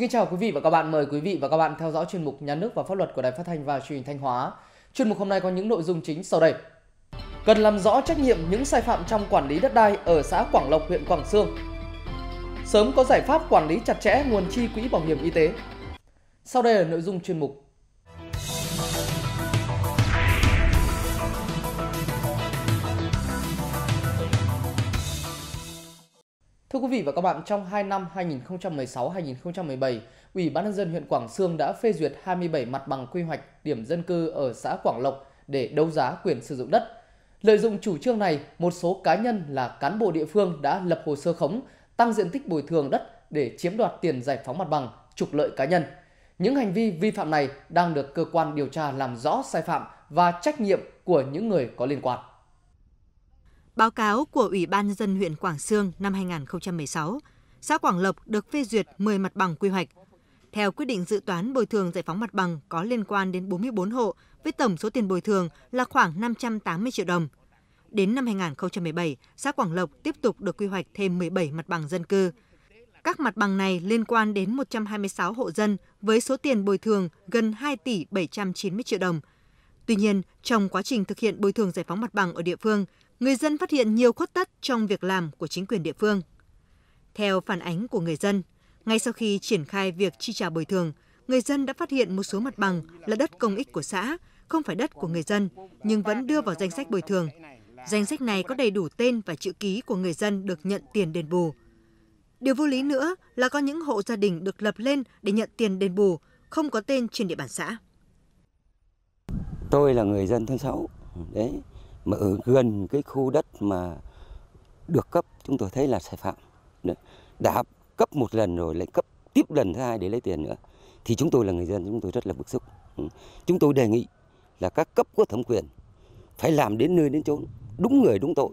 Xin kính chào quý vị và các bạn. Mời quý vị và các bạn theo dõi chuyên mục Nhà nước và pháp luật của Đài Phát thanh và Truyền hình Thanh Hóa. Chuyên mục hôm nay có những nội dung chính sau đây. Cần làm rõ trách nhiệm những sai phạm trong quản lý đất đai ở xã Quảng Lộc, huyện Quảng Sương. Sớm có giải pháp quản lý chặt chẽ nguồn chi quỹ bảo hiểm y tế. Sau đây là nội dung chuyên mục Thưa quý vị và các bạn, trong 2 năm 2016-2017, Ủy ban nhân dân huyện Quảng Sương đã phê duyệt 27 mặt bằng quy hoạch điểm dân cư ở xã Quảng Lộc để đấu giá quyền sử dụng đất. Lợi dụng chủ trương này, một số cá nhân là cán bộ địa phương đã lập hồ sơ khống, tăng diện tích bồi thường đất để chiếm đoạt tiền giải phóng mặt bằng, trục lợi cá nhân. Những hành vi vi phạm này đang được cơ quan điều tra làm rõ sai phạm và trách nhiệm của những người có liên quan. Báo cáo của Ủy ban nhân dân huyện Quảng Sương năm 2016, xã Quảng Lộc được phê duyệt 10 mặt bằng quy hoạch. Theo quyết định dự toán bồi thường giải phóng mặt bằng có liên quan đến 44 hộ với tổng số tiền bồi thường là khoảng 580 triệu đồng. Đến năm 2017, xã Quảng Lộc tiếp tục được quy hoạch thêm 17 mặt bằng dân cư. Các mặt bằng này liên quan đến 126 hộ dân với số tiền bồi thường gần 2 tỷ 790 triệu đồng. Tuy nhiên, trong quá trình thực hiện bồi thường giải phóng mặt bằng ở địa phương, người dân phát hiện nhiều khuất tất trong việc làm của chính quyền địa phương. Theo phản ánh của người dân, ngay sau khi triển khai việc chi trả bồi thường, người dân đã phát hiện một số mặt bằng là đất công ích của xã, không phải đất của người dân, nhưng vẫn đưa vào danh sách bồi thường. Danh sách này có đầy đủ tên và chữ ký của người dân được nhận tiền đền bù. Điều vô lý nữa là có những hộ gia đình được lập lên để nhận tiền đền bù, không có tên trên địa bàn xã. Tôi là người dân thôn 6, đấy, mà ở gần cái khu đất mà được cấp chúng tôi thấy là sai phạm đã cấp một lần rồi lại cấp tiếp lần thứ hai để lấy tiền nữa thì chúng tôi là người dân chúng tôi rất là bức xúc ừ, chúng tôi đề nghị là các cấp có thẩm quyền phải làm đến nơi đến chốn đúng người đúng tội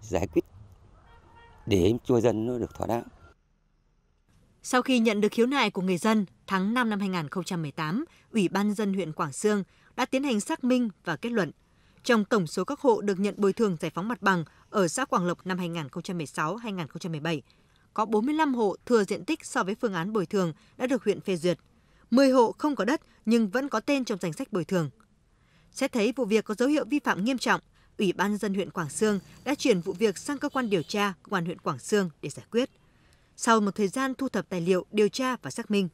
giải quyết để cho dân nó được thỏa đáng sau khi nhận được khiếu nại của người dân, tháng 5 năm 2018, Ủy ban dân huyện Quảng Sương đã tiến hành xác minh và kết luận trong tổng số các hộ được nhận bồi thường giải phóng mặt bằng ở xã Quảng Lộc năm 2016-2017. Có 45 hộ thừa diện tích so với phương án bồi thường đã được huyện phê duyệt. 10 hộ không có đất nhưng vẫn có tên trong danh sách bồi thường. Xét thấy vụ việc có dấu hiệu vi phạm nghiêm trọng, Ủy ban nhân dân huyện Quảng Sương đã chuyển vụ việc sang cơ quan điều tra công an huyện Quảng Sương để giải quyết. Sau một thời gian thu thập tài liệu, điều tra và xác minh,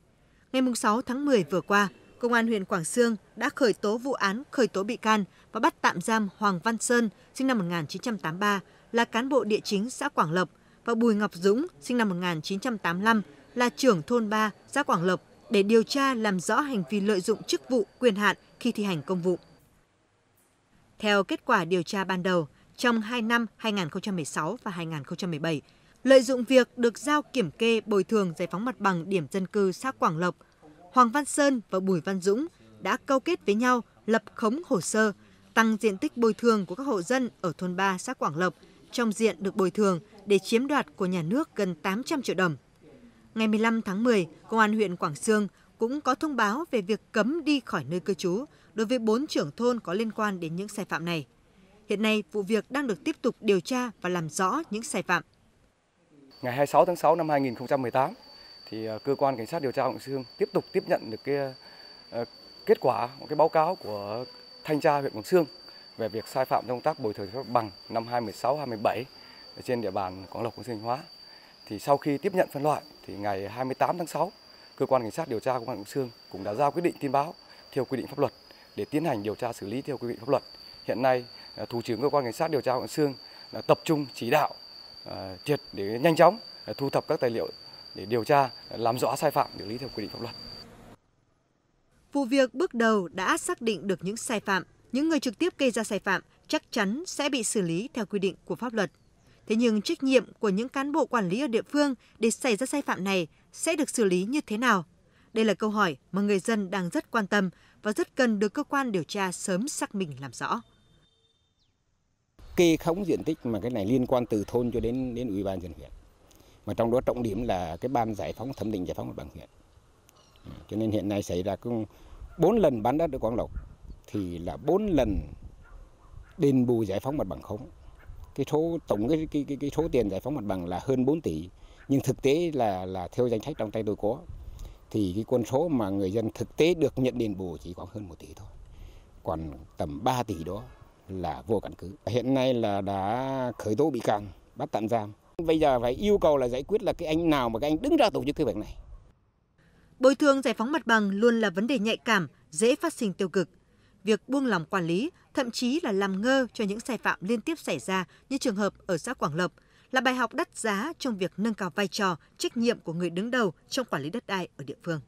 ngày 6 tháng 10 vừa qua, Công an huyện Quảng Sương đã khởi tố vụ án khởi tố bị can và bắt tạm giam Hoàng Văn Sơn, sinh năm 1983, là cán bộ địa chính xã Quảng Lộc và Bùi Ngọc Dũng, sinh năm 1985, là trưởng thôn 3 xã Quảng Lộc để điều tra làm rõ hành vi lợi dụng chức vụ quyền hạn khi thi hành công vụ. Theo kết quả điều tra ban đầu, trong 2 năm 2016 và 2017, lợi dụng việc được giao kiểm kê bồi thường giải phóng mặt bằng điểm dân cư xã Quảng Lộc Hoàng Văn Sơn và Bùi Văn Dũng đã câu kết với nhau lập khống hồ sơ tăng diện tích bồi thường của các hộ dân ở thôn 3 xã Quảng Lộc trong diện được bồi thường để chiếm đoạt của nhà nước gần 800 triệu đồng. Ngày 15 tháng 10, Công an huyện Quảng Sương cũng có thông báo về việc cấm đi khỏi nơi cư trú đối với 4 trưởng thôn có liên quan đến những sai phạm này. Hiện nay, vụ việc đang được tiếp tục điều tra và làm rõ những sai phạm. Ngày 26 tháng 6 năm 2018, thì ờ, cơ quan cảnh sát điều tra Hồng Sương tiếp tục tiếp nhận được cái ờ, kết quả một cái báo cáo của thanh tra huyện Quảng Sương về việc sai phạm trong công tác bồi thường mặt bằng năm 2016 2017 ở trên địa bàn Quảng Lộc của Thanh Hóa. Thì sau khi tiếp nhận phân loại thì ngày 28 tháng 6, cơ quan cảnh sát điều tra công an Quảng Sương cũng đã ra quyết định tin báo theo quy định pháp luật để tiến hành điều tra xử lý theo quy định pháp luật. Hiện nay, ờ, thủ trưởng cơ quan cảnh sát điều tra Quảng Sương đã tập trung chỉ đạo triệt để nhanh chóng thu thập các tài liệu để điều tra, làm rõ sai phạm, xử lý theo quy định pháp luật. Vụ việc bước đầu đã xác định được những sai phạm, những người trực tiếp gây ra sai phạm chắc chắn sẽ bị xử lý theo quy định của pháp luật. Thế nhưng trách nhiệm của những cán bộ quản lý ở địa phương để xảy ra sai phạm này sẽ được xử lý như thế nào? Đây là câu hỏi mà người dân đang rất quan tâm và rất cần được cơ quan điều tra sớm xác minh làm rõ. Kê khống diện tích mà cái này liên quan từ thôn cho đến đến ủy ban dân huyện mà trong đó trọng điểm là cái ban giải phóng thẩm định giải phóng mặt bằng huyện ừ, cho nên hiện nay xảy ra cũng bốn lần bán đất ở Quảng Lộc thì là bốn lần đền bù giải phóng mặt bằng không cái số tổng cái cái cái, cái số tiền giải phóng mặt bằng là hơn 4 tỷ nhưng thực tế là là theo danh sách trong tay tôi có thì cái con số mà người dân thực tế được nhận đền bù chỉ khoảng hơn 1 tỷ thôi còn tầm 3 tỷ đó là vô căn cứ hiện nay là đã khởi tố bị can bắt tạm giam Bây giờ phải yêu cầu là giải quyết là cái anh nào mà cái anh đứng ra tổ chức cái việc này. Bồi thường giải phóng mặt bằng luôn là vấn đề nhạy cảm, dễ phát sinh tiêu cực. Việc buông lỏng quản lý, thậm chí là làm ngơ cho những sai phạm liên tiếp xảy ra như trường hợp ở xã Quảng lập là bài học đắt giá trong việc nâng cao vai trò, trách nhiệm của người đứng đầu trong quản lý đất đai ở địa phương.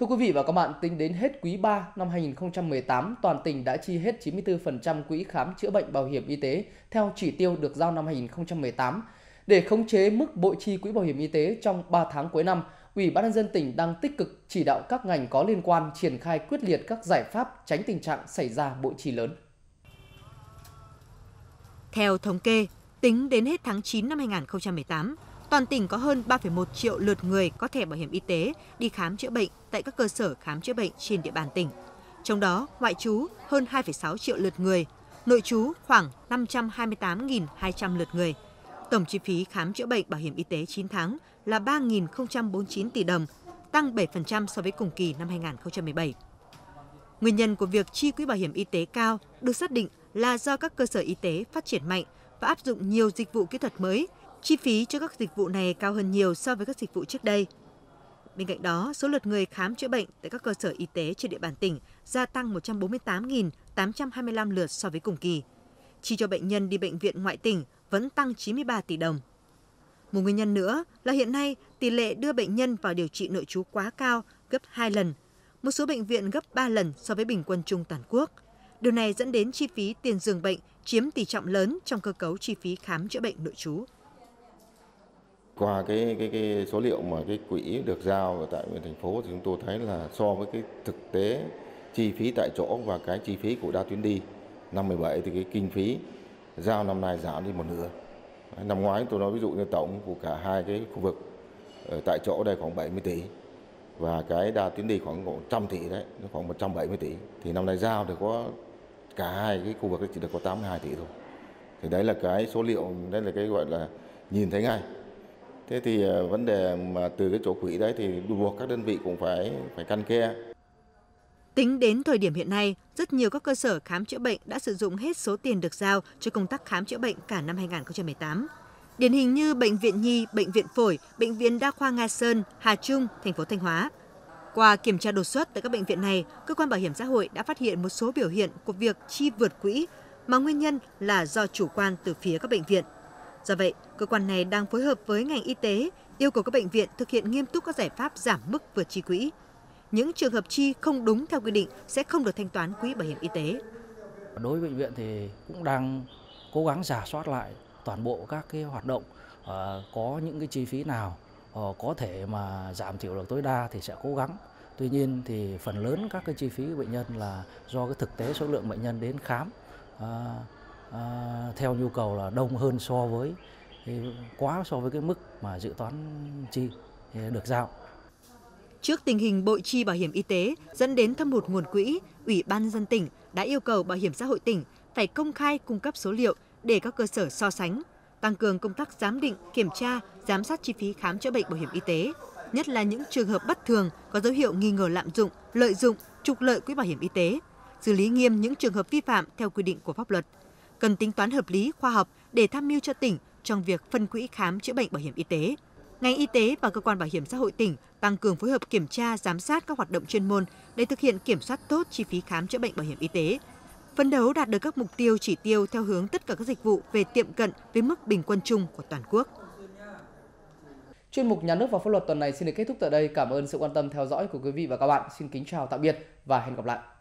Thưa quý vị và các bạn, tính đến hết quý 3 năm 2018, toàn tỉnh đã chi hết 94% quỹ khám chữa bệnh bảo hiểm y tế theo chỉ tiêu được giao năm 2018. Để khống chế mức bội chi quỹ bảo hiểm y tế trong 3 tháng cuối năm, Ủy ban nhân dân tỉnh đang tích cực chỉ đạo các ngành có liên quan triển khai quyết liệt các giải pháp tránh tình trạng xảy ra bội chi lớn. Theo thống kê, tính đến hết tháng 9 năm 2018, Toàn tỉnh có hơn 3,1 triệu lượt người có thẻ bảo hiểm y tế đi khám chữa bệnh tại các cơ sở khám chữa bệnh trên địa bàn tỉnh. Trong đó, ngoại trú hơn 2,6 triệu lượt người, nội trú khoảng 528.200 lượt người. Tổng chi phí khám chữa bệnh bảo hiểm y tế 9 tháng là 3.049 tỷ đồng, tăng 7% so với cùng kỳ năm 2017. Nguyên nhân của việc chi quỹ bảo hiểm y tế cao được xác định là do các cơ sở y tế phát triển mạnh và áp dụng nhiều dịch vụ kỹ thuật mới Chi phí cho các dịch vụ này cao hơn nhiều so với các dịch vụ trước đây. Bên cạnh đó, số lượt người khám chữa bệnh tại các cơ sở y tế trên địa bàn tỉnh gia tăng 148.825 lượt so với cùng kỳ. Chi cho bệnh nhân đi bệnh viện ngoại tỉnh vẫn tăng 93 tỷ đồng. Một nguyên nhân nữa là hiện nay tỷ lệ đưa bệnh nhân vào điều trị nội trú quá cao gấp 2 lần, một số bệnh viện gấp 3 lần so với bình quân chung toàn quốc. Điều này dẫn đến chi phí tiền giường bệnh chiếm tỷ trọng lớn trong cơ cấu chi phí khám chữa bệnh nội trú qua cái, cái, cái số liệu mà cái quỹ được giao ở tại huyện thành phố thì chúng tôi thấy là so với cái thực tế chi phí tại chỗ và cái chi phí của đa tuyến đi năm 17 thì cái kinh phí giao năm nay giảm đi một nửa năm ngoái tôi nói ví dụ như tổng của cả hai cái khu vực ở tại chỗ đây khoảng 70 tỷ và cái đa tuyến đi khoảng 100 tỷ đấy nó khoảng 170 tỷ thì năm nay giao thì có cả hai cái khu vực chỉ được có 82 tỷ thôi thì đấy là cái số liệu đấy là cái gọi là nhìn thấy ngay thế thì ờ, vấn đề mà từ cái chỗ quỹ đấy thì buộc các đơn vị cũng phải phải căn ke Tính đến thời điểm hiện nay, rất nhiều các cơ sở khám chữa bệnh đã sử dụng hết số tiền được giao cho công tác khám chữa bệnh cả năm 2018. Điển hình như bệnh viện Nhi, bệnh viện Phổi, bệnh viện Đa khoa Nga Sơn, Hà Trung, thành phố Thanh Hóa. Qua kiểm tra đột xuất tại các bệnh viện này, cơ quan bảo hiểm xã hội đã phát hiện một số biểu hiện của việc chi vượt quỹ mà nguyên nhân là do chủ quan từ phía các bệnh viện. Do vậy, Cơ quan này đang phối hợp với ngành y tế yêu cầu các bệnh viện thực hiện nghiêm túc các giải pháp giảm mức vượt chi quỹ. Những trường hợp chi không đúng theo quy định sẽ không được thanh toán quỹ bảo hiểm y tế. Đối với bệnh viện thì cũng đang cố gắng giả soát lại toàn bộ các cái hoạt động ờ, có những cái chi phí nào ờ, có thể mà giảm thiểu được tối đa thì sẽ cố gắng. Tuy nhiên thì phần lớn các cái chi phí bệnh nhân là do cái thực tế số lượng bệnh nhân đến khám ờ, theo nhu cầu là đông hơn so với quá so với cái mức mà dự toán chi được giao. Trước tình hình bội chi bảo hiểm y tế dẫn đến thâm hụt nguồn quỹ, Ủy ban dân tỉnh đã yêu cầu Bảo hiểm xã hội tỉnh phải công khai cung cấp số liệu để các cơ sở so sánh, tăng cường công tác giám định, kiểm tra, giám sát chi phí khám chữa bệnh bảo hiểm y tế, nhất là những trường hợp bất thường có dấu hiệu nghi ngờ lạm dụng, lợi dụng, trục lợi quỹ bảo hiểm y tế, xử lý nghiêm những trường hợp vi phạm theo quy định của pháp luật. Cần tính toán hợp lý, khoa học để tham mưu cho tỉnh trong việc phân quỹ khám chữa bệnh bảo hiểm y tế. Ngành y tế và cơ quan bảo hiểm xã hội tỉnh tăng cường phối hợp kiểm tra, giám sát các hoạt động chuyên môn để thực hiện kiểm soát tốt chi phí khám chữa bệnh bảo hiểm y tế, phấn đấu đạt được các mục tiêu chỉ tiêu theo hướng tất cả các dịch vụ về tiệm cận với mức bình quân chung của toàn quốc. Chuyên mục Nhà nước và pháp luật tuần này xin được kết thúc tại đây. Cảm ơn sự quan tâm theo dõi của quý vị và các bạn. Xin kính chào tạm biệt và hẹn gặp lại.